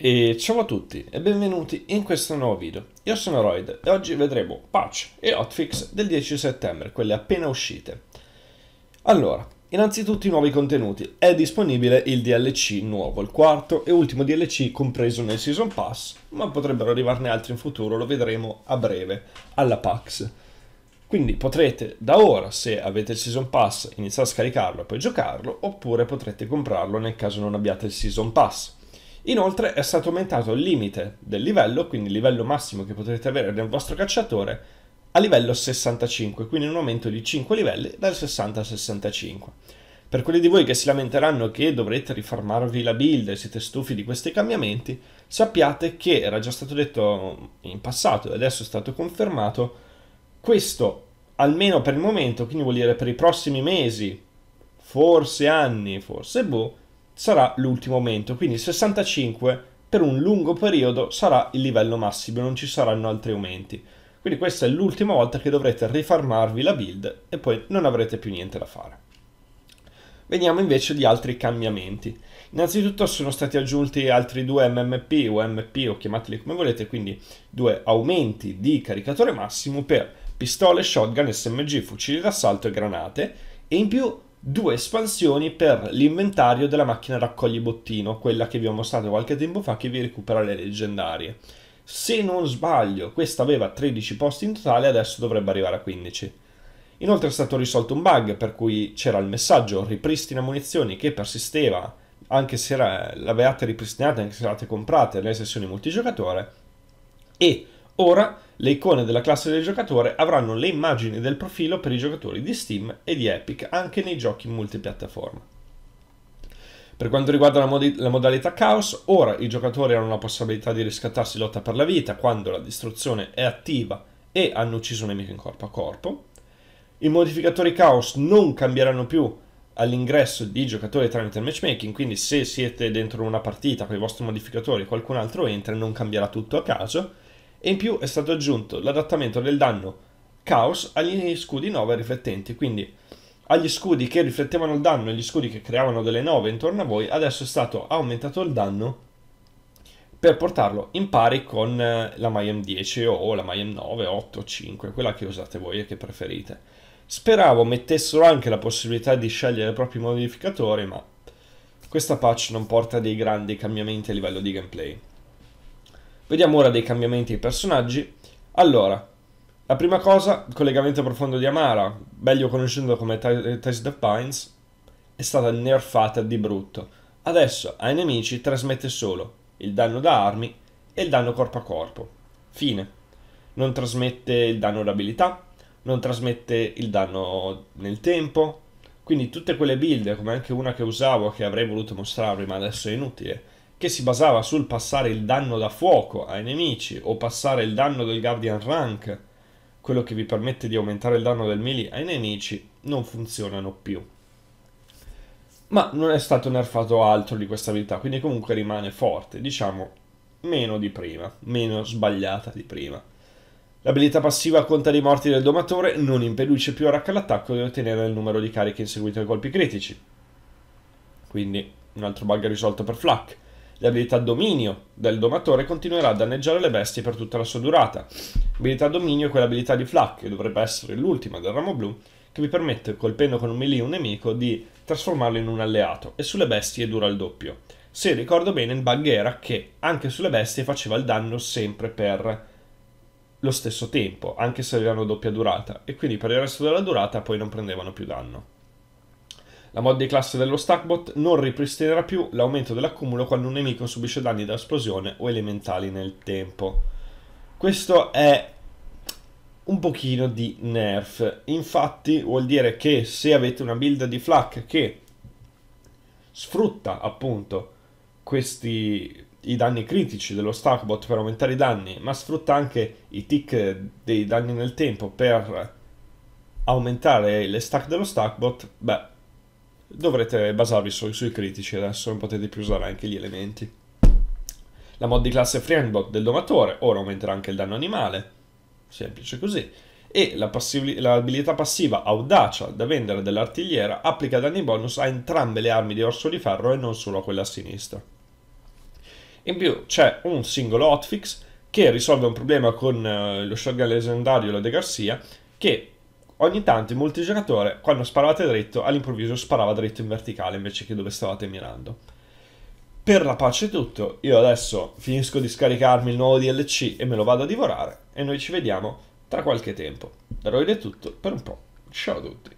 E ciao a tutti e benvenuti in questo nuovo video. Io sono Royd e oggi vedremo patch e hotfix del 10 settembre, quelle appena uscite. Allora, innanzitutto i nuovi contenuti. È disponibile il DLC nuovo, il quarto e ultimo DLC compreso nel Season Pass, ma potrebbero arrivarne altri in futuro, lo vedremo a breve alla PAX. Quindi potrete da ora, se avete il Season Pass, iniziare a scaricarlo e poi giocarlo, oppure potrete comprarlo nel caso non abbiate il Season Pass. Inoltre è stato aumentato il limite del livello, quindi il livello massimo che potrete avere nel vostro cacciatore, a livello 65, quindi un aumento di 5 livelli dal 60 al 65. Per quelli di voi che si lamenteranno che dovrete rifarmarvi la build e siete stufi di questi cambiamenti, sappiate che era già stato detto in passato e adesso è stato confermato, questo almeno per il momento, quindi vuol dire per i prossimi mesi, forse anni, forse boh, sarà l'ultimo aumento, quindi 65 per un lungo periodo sarà il livello massimo, non ci saranno altri aumenti. Quindi questa è l'ultima volta che dovrete rifarmarvi la build e poi non avrete più niente da fare. Veniamo invece gli altri cambiamenti. Innanzitutto sono stati aggiunti altri due MMP o MP o chiamateli come volete, quindi due aumenti di caricatore massimo per pistole, shotgun, SMG, fucili d'assalto e granate e in più due espansioni per l'inventario della macchina raccoglibottino, quella che vi ho mostrato qualche tempo fa che vi recupera le leggendarie. Se non sbaglio, questa aveva 13 posti in totale, adesso dovrebbe arrivare a 15. Inoltre è stato risolto un bug per cui c'era il messaggio ripristina munizioni che persisteva anche se l'avevate ripristinata, anche se l'avete comprata nelle sessioni multigiocatore e Ora le icone della classe del giocatore avranno le immagini del profilo per i giocatori di Steam e di Epic anche nei giochi multipiattaforma. Per quanto riguarda la, mod- la, modalità Chaos, ora i giocatori hanno la possibilità di riscattarsi lotta per la vita quando la distruzione è attiva e hanno ucciso un nemico in corpo a corpo. I modificatori Chaos non cambieranno più all'ingresso di giocatori tramite il matchmaking, quindi se siete dentro una partita con i vostri modificatori e qualcun altro entra non cambierà tutto a caso e in più è stato aggiunto l'adattamento del danno Chaos agli scudi 9 riflettenti, quindi agli scudi che riflettevano il danno e gli scudi che creavano delle 9 intorno a voi, adesso è stato aumentato il danno per portarlo in pari con eh, la Mayhem 10 o la Mayhem 9, 8, 5, quella che usate voi e che preferite. Speravo mettessero anche la possibilità di scegliere i propri modificatori, ma questa patch non porta dei grandi cambiamenti a livello di gameplay. Vediamo ora dei cambiamenti ai personaggi. Allora, la prima cosa, il collegamento profondo di Amara, meglio conosciuto come Ties the Pines, è stata nerfata di brutto. Adesso ai nemici trasmette solo il danno da armi e il danno corpo a corpo. Fine. Non trasmette il danno d'abilità, non trasmette il danno nel tempo. Quindi tutte quelle build, come anche una che usavo, che avrei voluto mostrarvi, ma adesso è inutile, che si basava sul passare il danno da fuoco ai nemici o passare il danno del Guardian Rank, quello che vi permette di aumentare il danno del melee ai nemici, non funzionano più. Ma non è stato nerfato altro di questa abilità, quindi comunque rimane forte, diciamo meno di prima, meno sbagliata di prima. L'abilità passiva conta dei morti del domatore non impedisce più a Rack l'attacco di ottenere il numero di cariche in seguito ai colpi critici. Quindi un altro bug risolto per Flack. L'abilità dominio del domatore continuerà a danneggiare le bestie per tutta la sua durata. L'abilità dominio è quell'abilità di Flak, che dovrebbe essere l'ultima del ramo blu, che vi permette, colpendo con un melee un nemico, di trasformarlo in un alleato, e sulle bestie dura il doppio. Se ricordo bene, il bug era che anche sulle bestie faceva il danno sempre per lo stesso tempo, anche se avevano doppia durata, e quindi per il resto della durata poi non prendevano più danno. La mod di classe dello Stackbot non ripristinerà più l'aumento dell'accumulo quando un nemico subisce danni da esplosione o elementali nel tempo. Questo è un pochino di nerf. Infatti vuol dire che se avete una build di flak che sfrutta appunto questi i danni critici dello Stackbot per aumentare i danni, ma sfrutta anche i tick dei danni nel tempo per aumentare le stack dello Stackbot, beh dovrete basarvi solo sui critici adesso, non potete più usare anche gli elementi. La mod di classe Friendbot del domatore, ora aumenterà anche il danno animale, semplice così. E l'abilità passiva Audacia da vendere dell'artigliera applica danni bonus a entrambe le armi di orso di ferro e non solo a quella a sinistra. In più c'è un singolo hotfix che risolve un problema con eh, lo shotgun leggendario la De Garcia che Ogni tanto il multigiocatore, quando sparavate dritto, all'improvviso sparava dritto in verticale invece che dove stavate mirando. Per la pace è tutto, io adesso finisco di scaricarmi il nuovo DLC e me lo vado a divorare e noi ci vediamo tra qualche tempo. Da Roid è tutto, per un po'. Ciao a tutti.